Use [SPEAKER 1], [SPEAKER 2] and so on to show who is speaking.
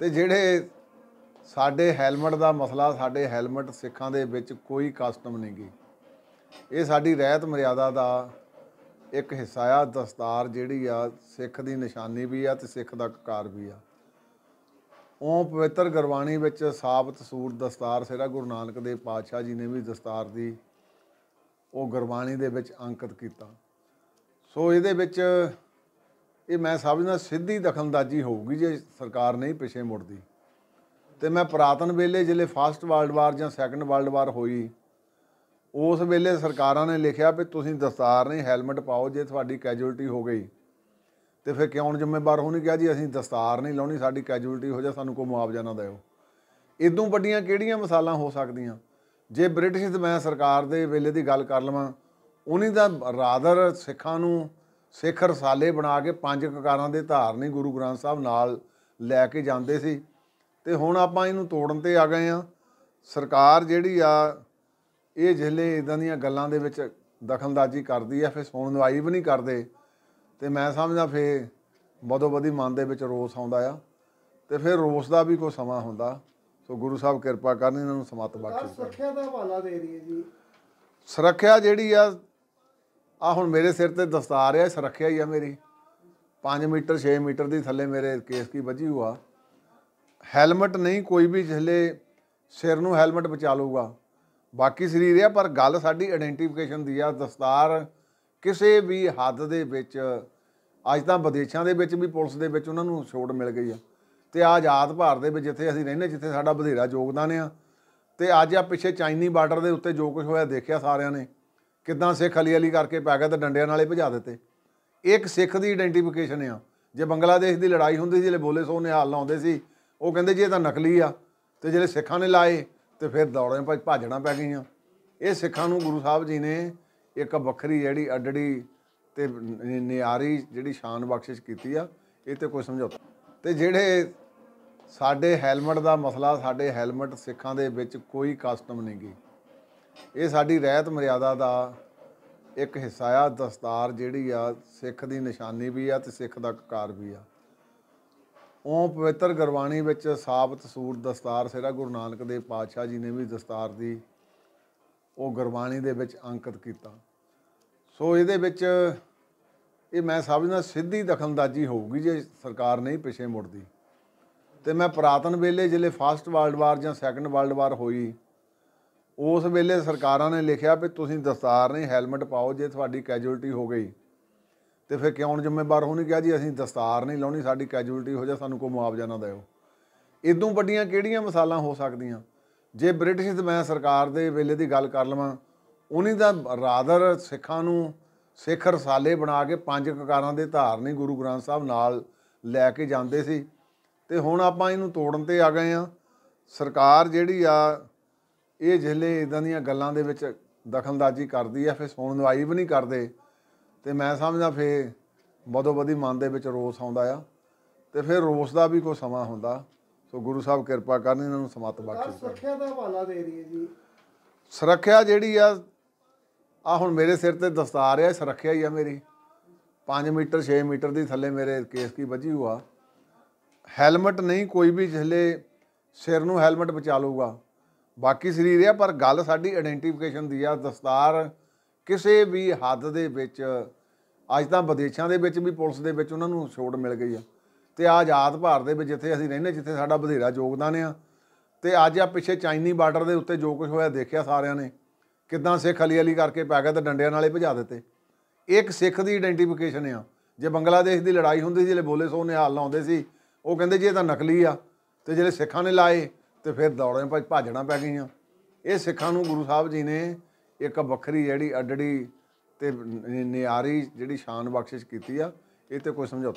[SPEAKER 1] ਤੇ ਜਿਹੜੇ ਸਾਡੇ ਹੈਲਮਟ ਦਾ ਮਸਲਾ ਸਾਡੇ ਹੈਲਮਟ ਸਿੱਖਾਂ ਦੇ ਵਿੱਚ ਕੋਈ ਕਸਟਮ ਨਹੀਂ ਗਈ ਇਹ ਸਾਡੀ ਰਹਿਤ ਮਰਿਆਦਾ ਦਾ ਇੱਕ ਹਿੱਸਾ ਆ ਦਸਤਾਰ ਜਿਹੜੀ ਆ ਸਿੱਖ ਦੀ ਨਿਸ਼ਾਨੀ ਵੀ ਆ ਤੇ ਸਿੱਖ ਦਾ ਕਕਾਰ ਵੀ ਆ ਉਹ ਪਵਿੱਤਰ ਗੁਰਬਾਣੀ ਵਿੱਚ ਸਾਬਤ ਸੂਰ ਦਸਤਾਰ ਸਿਰਾ ਗੁਰੂ ਨਾਨਕ ਦੇ ਪਾਤਸ਼ਾਹ ਜੀ ਨੇ ਵੀ ਦਸਤਾਰ ਦੀ ਉਹ ਗੁਰਬਾਣੀ ਦੇ ਵਿੱਚ ਅੰਕਿਤ ਕੀਤਾ ਸੋ ਇਹਦੇ ਵਿੱਚ ਇਹ ਮੈਂ ਸਮਝਦਾ ਸਿੱਧੀ ਦਖਲਅੰਦਾਜ਼ੀ ਹੋਊਗੀ ਜੇ ਸਰਕਾਰ ਨਹੀਂ ਪਿਛੇ ਮੁੜਦੀ ਤੇ ਮੈਂ ਪ੍ਰਾਤਨ ਵੇਲੇ ਜਿਹੜੇ ਫਸਟ ਵਰਲਡ ਵਾਰ ਜਾਂ ਸੈਕੰਡ ਵਰਲਡ ਵਾਰ ਹੋਈ ਉਸ ਵੇਲੇ ਸਰਕਾਰਾਂ ਨੇ ਲਿਖਿਆ ਵੀ ਤੁਸੀਂ ਦਸਤਾਰ ਨਹੀਂ ਹੈਲਮਟ ਪਾਓ ਜੇ ਤੁਹਾਡੀ ਕੈਜੂਅਲਟੀ ਹੋ ਗਈ ਤੇ ਫਿਰ ਕਿਉਂ ਜ਼ਿੰਮੇਵਾਰ ਹੋਣੀ ਕਿਹਾ ਜੀ ਅਸੀਂ ਦਸਤਾਰ ਨਹੀਂ ਲਾਉਣੀ ਸਾਡੀ ਕੈਜੂਅਲਟੀ ਹੋ ਜਾ ਸਾਨੂੰ ਕੋਈ ਮੁਆਵਜ਼ਾ ਨਾ ਦਿਓ ਇਦੋਂ ਵੱਡੀਆਂ ਕਿਹੜੀਆਂ ਮਿਸਾਲਾਂ ਹੋ ਸਕਦੀਆਂ ਜੇ ਬ੍ਰਿਟਿਸ਼ ਮੈਂ ਸਰਕਾਰ ਦੇ ਵੇਲੇ ਦੀ ਗੱਲ ਕਰ ਲਵਾਂ ਉਹਨਾਂ ਦਾ ਰਾਦਰ ਸਿੱਖਾਂ ਨੂੰ ਸਿੱਖ ਰਸਾਲੇ ਬਣਾ ਕੇ ਪੰਜ ਕਕਾਰਾਂ ਦੇ ਧਾਰਨੀ ਗੁਰੂ ਗ੍ਰੰਥ ਸਾਹਿਬ ਨਾਲ ਲੈ ਕੇ ਜਾਂਦੇ ਸੀ ਤੇ ਹੁਣ ਆਪਾਂ ਇਹਨੂੰ ਤੋੜਨ ਤੇ ਆ ਗਏ ਆ ਸਰਕਾਰ ਜਿਹੜੀ ਆ ਇਹ ਜ਼ਿਲ੍ਹੇ ਇਦਾਂ ਦੀਆਂ ਗੱਲਾਂ ਦੇ ਵਿੱਚ ਦਖਲਅੰਦਾਜ਼ੀ ਕਰਦੀ ਆ ਫਿਰ ਆਈ ਵੀ ਨਹੀਂ ਕਰਦੇ ਤੇ ਮੈਂ ਸਮਝਦਾ ਫੇ ਬਦੋ ਬਦੀ ਮਨ ਦੇ ਵਿੱਚ ਰੋਸ ਆਉਂਦਾ ਆ ਤੇ ਫਿਰ ਰੋਸ ਦਾ ਵੀ ਕੋਈ ਸਮਾਂ ਹੁੰਦਾ ਸੋ ਗੁਰੂ ਸਾਹਿਬ ਕਿਰਪਾ ਕਰਨ ਇਹਨਾਂ ਨੂੰ ਸਮਤ ਬਖਸ਼ੇ ਸੁਰੱਖਿਆ ਦਾ ਹਵਾਲਾ ਦੇ ਰਹੀ ਹੈ ਜੀ ਸੁਰੱਖਿਆ ਜਿਹੜੀ ਆ ਆ ਹੁਣ ਮੇਰੇ ਸਿਰ ਤੇ ਦਸਤਾਰ ਆ ਸੁਰੱਖਿਆ ਹੀ ਆ ਮੇਰੀ 5 ਮੀਟਰ 6 ਮੀਟਰ ਦੀ ਥੱਲੇ ਮੇਰੇ ਕੇਸ ਕੀ ਵੱਜੀ ਹੋਆ ਹੈਲਮਟ ਨਹੀਂ ਕੋਈ ਵੀ ਜਿਹਲੇ ਸਿਰ ਨੂੰ ਹੈਲਮਟ ਬਚਾ ਲਊਗਾ ਬਾਕੀ ਸਰੀਰ ਆ ਪਰ ਗੱਲ ਸਾਡੀ ਆਇਡੈਂਟੀਫਿਕੇਸ਼ਨ ਦੀ ਆ ਦਸਤਾਰ ਕਿਸੇ ਵੀ ਹੱਦ ਦੇ ਵਿੱਚ ਅੱਜ ਤਾਂ ਵਿਦੇਸ਼ਾਂ ਦੇ ਵਿੱਚ ਵੀ ਪੁਲਿਸ ਦੇ ਵਿੱਚ ਉਹਨਾਂ ਨੂੰ ਛੋਟ ਮਿਲ ਗਈ ਆ ਤੇ ਆ ਆਜ਼ਾਦ ਭਾਰਤ ਦੇ ਵਿੱਚ ਜਿੱਥੇ ਅਸੀਂ ਰਹਿੰਦੇ ਜਿੱਥੇ ਸਾਡਾ ਵਧੇਰਾ ਯੋਗਦਾਨ ਆ ਤੇ ਅੱਜ ਆ ਪਿੱਛੇ ਚਾਈਨੀ ਬਾਰਡਰ ਦੇ ਉੱਤੇ ਜੋ ਕੁਝ ਹੋਇਆ ਦੇਖਿਆ ਸਾਰਿਆਂ ਨੇ ਕਿਦਾਂ ਸਿੱਖ ਅਲੀ ਅਲੀ ਕਰਕੇ ਪੈ ਗਿਆ ਤੇ ਡੰਡਿਆਂ ਨਾਲ ਹੀ ਭਜਾ ਦਿੱਤੇ ਇੱਕ ਸਿੱਖ ਦੀ ਆਇਡੈਂਟੀਫਿਕੇਸ਼ਨ ਆ ਜੇ ਬੰਗਲਾਦੇਸ਼ ਦੀ ਲੜਾਈ ਹੁੰਦੀ ਸੀ ਜਿਹੜੇ ਬੋਲੇ ਸੋ ਨਿਹਾਲ ਲਾਉਂਦੇ ਸੀ ਉਹ ਕਹਿੰਦੇ ਜੀ ਇਹ ਤਾਂ ਨਕਲੀ ਆ ਤੇ ਜਿਹੜੇ ਸਿੱਖਾਂ ਨੇ ਲਾਏ ਤੇ ਫਿਰ ਦੌੜੇ ਭਾਈ ਭਾਜਣਾ ਪੈ ਗਈਆਂ ਇਹ ਸਿੱਖਾਂ ਨੂੰ ਗੁਰੂ ਸਾਹਿਬ ਜੀ ਨੇ ਇੱਕ ਵੱਖਰੀ ਜਿਹੜੀ ਅੱਡੜੀ ਤੇ ਨਿਆਰੀ ਜਿਹੜੀ ਸ਼ਾਨ ਬਖਸ਼ਿਸ਼ ਕੀਤੀ ਆ ਇਹ ਤੇ ਕੋਈ ਸਮਝੌਤਾ ਤੇ ਜਿਹੜੇ ਸਾਡੇ ਹੈਲਮਟ ਦਾ ਮਸਲਾ ਸਾਡੇ ਹੈਲਮਟ ਸਿੱਖਾਂ ਦੇ ਵਿੱਚ ਕੋਈ ਕਸਟਮ ਨਹੀਂ ਗਈ ਇਹ ਸਾਡੀ ਰਹਿਤ ਮਰਿਆਦਾ ਦਾ ਇੱਕ ਹਿੱਸਾ ਆ ਦਸਤਾਰ ਜਿਹੜੀ ਆ ਸਿੱਖ ਦੀ ਨਿਸ਼ਾਨੀ ਵੀ ਆ ਤੇ ਸਿੱਖ ਦਾ ਕਕਾਰ ਵੀ ਆ ਉਹ ਪਵਿੱਤਰ ਗੁਰਬਾਣੀ ਵਿੱਚ ਸਾਬਤ ਸੂਰ ਦਸਤਾਰ ਸਿਰਾ ਗੁਰੂ ਨਾਨਕ ਦੇ ਪਾਤਸ਼ਾਹ ਜੀ ਨੇ ਵੀ ਦਸਤਾਰ ਦੀ ਉਹ ਗੁਰਬਾਣੀ ਦੇ ਵਿੱਚ ਅੰਕਿਤ ਕੀਤਾ ਸੋ ਇਹਦੇ ਵਿੱਚ ਇਹ ਮੈਂ ਸਮਝਦਾ ਸਿੱਧੀ ਦਖਲਅੰਦਾਜ਼ੀ ਹੋਊਗੀ ਜੇ ਸਰਕਾਰ ਨਹੀਂ ਪਿਛੇ ਮੁੜਦੀ ਤੇ ਮੈਂ ਪ੍ਰਾਤਨ ਵੇਲੇ ਜਿਲੇ ਫਸਟ ਵਰਲਡ ਵਾਰ ਜਾਂ ਸੈਕੰਡ ਵਰਲਡ ਵਾਰ ਹੋਈ ਉਸ ਵੇਲੇ ਸਰਕਾਰਾਂ ਨੇ ਲਿਖਿਆ ਵੀ ਤੁਸੀਂ ਦਸਤਾਰ ਨਹੀਂ ਹੈਲਮਟ ਪਾਓ ਜੇ ਤੁਹਾਡੀ ਕੈਜੂਅਲਟੀ ਹੋ ਗਈ ਤੇ ਫਿਰ ਕਿਉਂ ਜ਼ਿੰਮੇਵਾਰ ਹੋਣੀ ਕਿਹਾ ਜੀ ਅਸੀਂ ਦਸਤਾਰ ਨਹੀਂ ਲਾਉਣੀ ਸਾਡੀ ਕੈਜੂਅਲਟੀ ਹੋ ਜਾ ਸਾਨੂੰ ਕੋਈ ਮੁਆਵਜ਼ਾ ਨਾ ਦਿਓ ਇਦੋਂ ਵੱਡੀਆਂ ਕਿਹੜੀਆਂ ਮਸਾਲਾਂ ਹੋ ਸਕਦੀਆਂ ਜੇ ਬ੍ਰਿਟਿਸ਼ ਮੈਂ ਸਰਕਾਰ ਦੇ ਵੇਲੇ ਦੀ ਗੱਲ ਕਰ ਲਵਾਂ ਉਹਨੇ ਦਾ ਰਾਦਰ ਸਿੱਖਾਂ ਨੂੰ ਸਿੱਖ ਰਸਾਲੇ ਬਣਾ ਕੇ ਪੰਜ ਕਕਾਰਾਂ ਦੇ ਧਾਰਨੀ ਗੁਰੂ ਗ੍ਰੰਥ ਸਾਹਿਬ ਨਾਲ ਲੈ ਕੇ ਜਾਂਦੇ ਸੀ ਤੇ ਹੁਣ ਆਪਾਂ ਇਹਨੂੰ ਤੋੜਨ ਤੇ ਆ ਗਏ ਆ ਸਰਕਾਰ ਜਿਹੜੀ ਆ ਇਹ ਜਿਹਲੇ ਇਦਾਂ ਦੀਆਂ ਗੱਲਾਂ ਦੇ ਵਿੱਚ ਦਖਲਅੰਦਾਜ਼ੀ ਕਰਦੀ ਆ ਫਿਰ ਆਈ ਵੀ ਨਹੀਂ ਕਰਦੇ ਤੇ ਮੈਂ ਸਮਝਦਾ ਫੇ ਬਦੋ ਬਦੀ ਮਨ ਦੇ ਵਿੱਚ ਰੋਸ ਆਉਂਦਾ ਆ ਤੇ ਫਿਰ ਰੋਸ ਦਾ ਵੀ ਕੋਈ ਸਮਾਂ ਹੁੰਦਾ ਸੋ ਗੁਰੂ ਸਾਹਿਬ ਕਿਰਪਾ ਕਰਨ ਇਹਨਾਂ ਨੂੰ ਸਮਤ ਬਾਕੀ ਸੁਰੱਖਿਆ ਦਾ ਹਵਾਲਾ ਦੇ ਰਹੀ ਹੈ ਜੀ ਸੁਰੱਖਿਆ ਜਿਹੜੀ ਆ ਆ ਹੁਣ ਮੇਰੇ ਸਿਰ ਤੇ ਦਸਤਾਰ ਆ ਸੁਰੱਖਿਆ ਹੀ ਆ ਮੇਰੀ 5 ਮੀਟਰ 6 ਮੀਟਰ ਦੀ ਥੱਲੇ ਮੇਰੇ ਕੇਸ ਕੀ ਵੱਜੀ ਹੋਆ ਹੈਲਮਟ ਨਹੀਂ ਕੋਈ ਵੀ ਜਿਹਲੇ ਸਿਰ ਨੂੰ ਹੈਲਮਟ ਬਚਾ ਲਊਗਾ ਬਾਕੀ ਸਰੀਰ ਆ ਪਰ ਗੱਲ ਸਾਡੀ ਆਇਡੈਂਟੀਫਿਕੇਸ਼ਨ ਦੀ ਆ ਦਸਤਾਰ ਕਿਸੇ ਵੀ ਹੱਦ ਦੇ ਵਿੱਚ ਅੱਜ ਤਾਂ ਵਿਦੇਸ਼ਾਂ ਦੇ ਵਿੱਚ ਵੀ ਪੁਲਿਸ ਦੇ ਵਿੱਚ ਉਹਨਾਂ ਨੂੰ ਛੋਟ ਮਿਲ ਗਈ ਆ ਤੇ ਆਜ਼ਾਦ ਭਾਰਤ ਦੇ ਵਿੱਚ ਜਿੱਥੇ ਅਸੀਂ ਰਹਿੰਦੇ ਜਿੱਥੇ ਸਾਡਾ ਬਧੇਰਾ ਯੋਗਦਾਨ ਆ ਤੇ ਅੱਜ ਆ ਪਿੱਛੇ ਚਾਈਨੀ ਬਾਰਡਰ ਦੇ ਉੱਤੇ ਜੋ ਕੁਝ ਹੋਇਆ ਦੇਖਿਆ ਸਾਰਿਆਂ ਨੇ ਕਿਦਾਂ ਸਿੱਖ ਅਲੀ ਅਲੀ ਕਰਕੇ ਪੈ ਗਿਆ ਤੇ ਡੰਡਿਆਂ ਨਾਲੇ ਭਜਾ ਦਿੱਤੇ ਇੱਕ ਸਿੱਖ ਦੀ ਆਇਡੈਂਟੀਫਿਕੇਸ਼ਨ ਆ ਜੇ ਬੰਗਲਾਦੇਸ਼ ਦੀ ਲੜਾਈ ਹੁੰਦੀ ਸੀ ਜਿਹੜੇ ਬੋਲੇ ਸੋ ਨਿਹਾਲ ਲਾਉਂਦੇ ਸੀ ਉਹ ਕਹਿੰਦੇ ਜੀ ਇਹ ਤਾਂ ਨਕਲੀ ਆ ਤੇ ਜਿਹੜੇ ਸਿੱਖਾਂ ਨੇ ਲਾਏ ਤੇ ਫਿਰ ਦੌੜੇ ਭੱਜ ਭਾਜਣਾ ਪੈ ਗਈਆਂ ਇਹ ਸਿੱਖਾਂ ਨੂੰ ਗੁਰੂ ਸਾਹਿਬ ਜੀ ਨੇ ਇੱਕ ਵੱਖਰੀ ਜਿਹੜੀ ਅੱਡੜੀ ਤੇ ਨਿਆਰੀ ਜਿਹੜੀ ਸ਼ਾਨ ਬਖਸ਼ਿਸ਼ ਕੀਤੀ ਆ ਇਹ ਤੇ ਕੋਈ ਸਮਝੋ